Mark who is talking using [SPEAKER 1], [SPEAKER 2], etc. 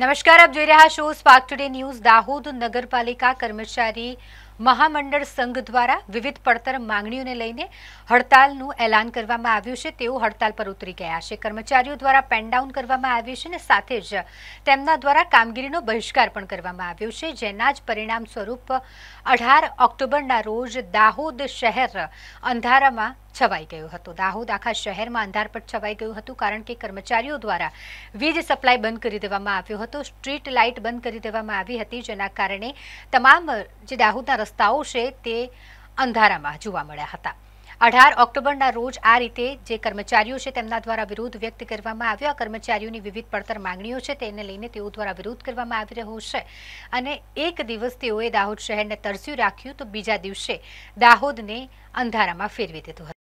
[SPEAKER 1] નમસ્કાર આપ જોઈ રહ્યા છો સ્પાર્ક ટુડે ન્યૂઝ દાહોદ નગરપાલિકા કર્મચારી મહામંડળ સંઘ દ્વારા વિવિધ પડતર માંગણીઓને લઈને હડતાલનું એલાન કરવામાં આવ્યું છે તેઓ હડતાલ પર ઉતરી ગયા છે કર્મચારીઓ દ્વારા પેનડાઉન કરવામાં આવ્યું છે અને સાથે જ તેમના દ્વારા કામગીરીનો બહિષ્કાર પણ કરવામાં આવ્યો છે જેના જ પરિણામ સ્વરૂપ અઢાર ઓક્ટોબરના રોજ દાહોદ શહેર અંધારામાં છવાઈ ગયું હતું દાહોદ આખા શહેરમાં અંધારપટ છવાઈ ગયું હતું કારણ કે કર્મચારીઓ દ્વારા વીજ સપ્લાય બંધ કરી દેવામાં આવ્યો હતો સ્ટ્રીટ લાઇટ બંધ કરી દેવામાં આવી હતી જેના કારણે તમામ જે દાહોદના રસ્તાઓ છે તે અંધારામાં જોવા મળ્યા હતા અઢાર ઓક્ટોબરના રોજ આ રીતે જે કર્મચારીઓ છે તેમના દ્વારા વિરોધ વ્યક્ત કરવામાં આવ્યો આ કર્મચારીઓની વિવિધ પડતર માંગણીઓ છે તેને લઈને તેઓ દ્વારા વિરોધ કરવામાં આવી રહ્યો છે અને એક દિવસ તેઓએ દાહોદ શહેરને તરસ્યું રાખ્યું તો બીજા દિવસે દાહોદને અંધારામાં ફેરવી
[SPEAKER 2] દીધું હતું